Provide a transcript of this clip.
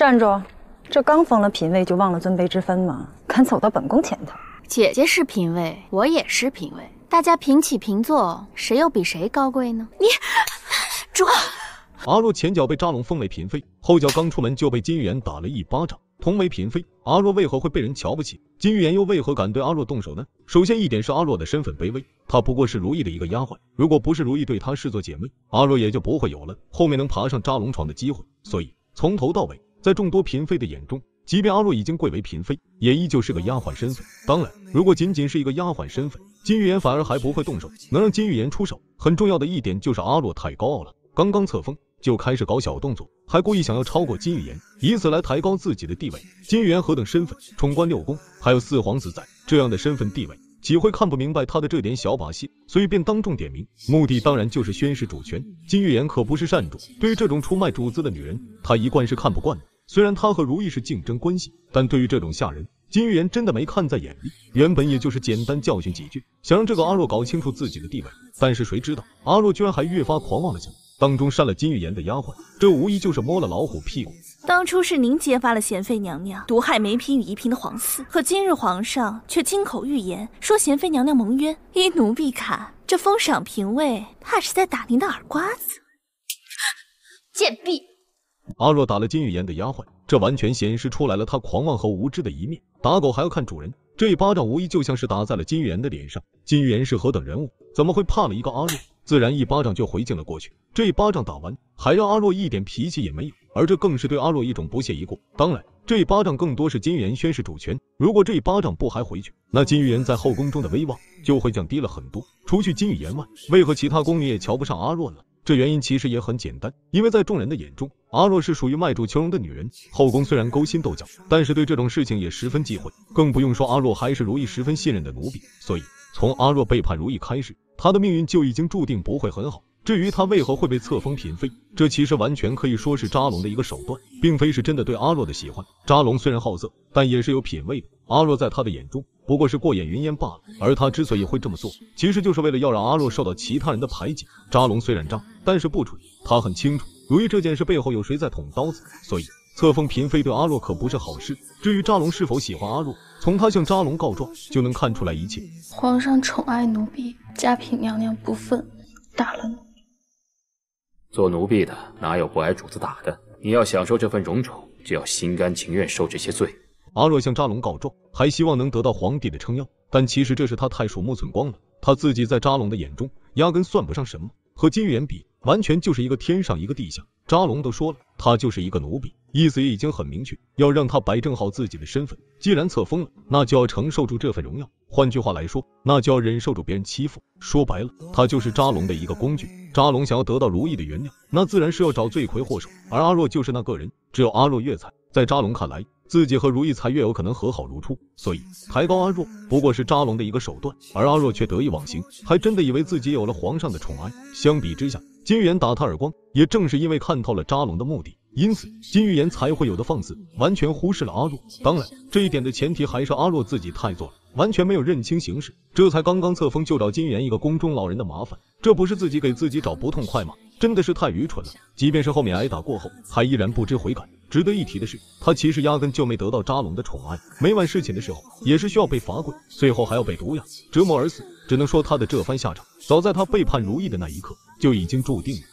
站住！这刚封了嫔位就忘了尊卑之分吗？敢走到本宫前头？姐姐是嫔位，我也是嫔位，大家平起平坐，谁又比谁高贵呢？你，主阿若前脚被扎龙封为嫔妃，后脚刚出门就被金玉妍打了一巴掌。同为嫔妃，阿若为何会被人瞧不起？金玉妍又为何敢对阿若动手呢？首先一点是阿若的身份卑微，她不过是如意的一个丫鬟。如果不是如意对她视作姐妹，阿若也就不会有了后面能爬上扎龙床的机会。所以从头到尾。在众多嫔妃的眼中，即便阿洛已经贵为嫔妃，也依旧是个丫鬟身份。当然，如果仅仅是一个丫鬟身份，金玉妍反而还不会动手。能让金玉妍出手，很重要的一点就是阿洛太高傲了，刚刚册封就开始搞小动作，还故意想要超过金玉妍，以此来抬高自己的地位。金玉妍何等身份，宠冠六宫，还有四皇子在，这样的身份地位。岂会看不明白他的这点小把戏，所以便当众点名，目的当然就是宣示主权。金玉妍可不是善主，对于这种出卖主子的女人，她一贯是看不惯的。虽然她和如意是竞争关系，但对于这种下人，金玉妍真的没看在眼里。原本也就是简单教训几句，想让这个阿洛搞清楚自己的地位，但是谁知道阿洛居然还越发狂妄了起来。当中扇了金玉妍的丫鬟，这无疑就是摸了老虎屁股。当初是您揭发了贤妃娘娘毒害梅嫔与怡嫔的皇嗣，可今日皇上却金口玉言说贤妃娘娘蒙冤。依奴婢看，这封赏嫔位，怕是在打您的耳瓜子。贱婢！阿若打了金玉妍的丫鬟，这完全显示出来了她狂妄和无知的一面。打狗还要看主人，这一巴掌无疑就像是打在了金玉妍的脸上。金玉妍是何等人物，怎么会怕了一个阿若？自然一巴掌就回敬了过去，这一巴掌打完，还让阿洛一点脾气也没有，而这更是对阿洛一种不屑一顾。当然，这一巴掌更多是金玉颜宣示主权。如果这一巴掌不还回去，那金玉妍在后宫中的威望就会降低了很多。除去金玉妍外，为何其他宫女也瞧不上阿洛了？这原因其实也很简单，因为在众人的眼中，阿洛是属于卖主求荣的女人。后宫虽然勾心斗角，但是对这种事情也十分忌讳。更不用说阿洛还是如意十分信任的奴婢，所以从阿洛背叛如意开始。他的命运就已经注定不会很好。至于他为何会被册封嫔妃，这其实完全可以说是扎龙的一个手段，并非是真的对阿洛的喜欢。扎龙虽然好色，但也是有品味的。阿洛在他的眼中不过是过眼云烟罢了。而他之所以会这么做，其实就是为了要让阿洛受到其他人的排挤。扎龙虽然渣，但是不蠢，他很清楚。由于这件事背后有谁在捅刀子，所以册封嫔妃对阿洛可不是好事。至于扎龙是否喜欢阿洛，从他向扎龙告状就能看出来一切。皇上宠爱奴婢，嘉嫔娘娘不忿，打了你。做奴婢的哪有不挨主子打的？你要享受这份荣宠，就要心甘情愿受这些罪。阿洛向扎龙告状，还希望能得到皇帝的撑腰，但其实这是他太鼠目寸光了。他自己在扎龙的眼中，压根算不上什么，和金元比。完全就是一个天上一个地下，扎龙都说了，他就是一个奴婢，意思也已经很明确，要让他摆正好自己的身份。既然册封了，那就要承受住这份荣耀。换句话来说，那就要忍受住别人欺负。说白了，他就是扎龙的一个工具。扎龙想要得到如意的原谅，那自然是要找罪魁祸首，而阿若就是那个人。只有阿若越惨，在扎龙看来，自己和如意才越有可能和好如初。所以抬高阿若不过是扎龙的一个手段，而阿若却得意忘形，还真的以为自己有了皇上的宠爱。相比之下，金玉岩打他耳光，也正是因为看透了扎龙的目的，因此金玉岩才会有的放肆，完全忽视了阿洛。当然，这一点的前提还是阿洛自己太作了，完全没有认清形势，这才刚刚册封就找金玉岩一个宫中老人的麻烦，这不是自己给自己找不痛快吗？真的是太愚蠢了。即便是后面挨打过后，还依然不知悔改。值得一提的是，他其实压根就没得到扎龙的宠爱，每晚侍寝的时候也是需要被罚跪，最后还要被毒药折磨而死。只能说他的这番下场，早在他背叛如意的那一刻就已经注定了。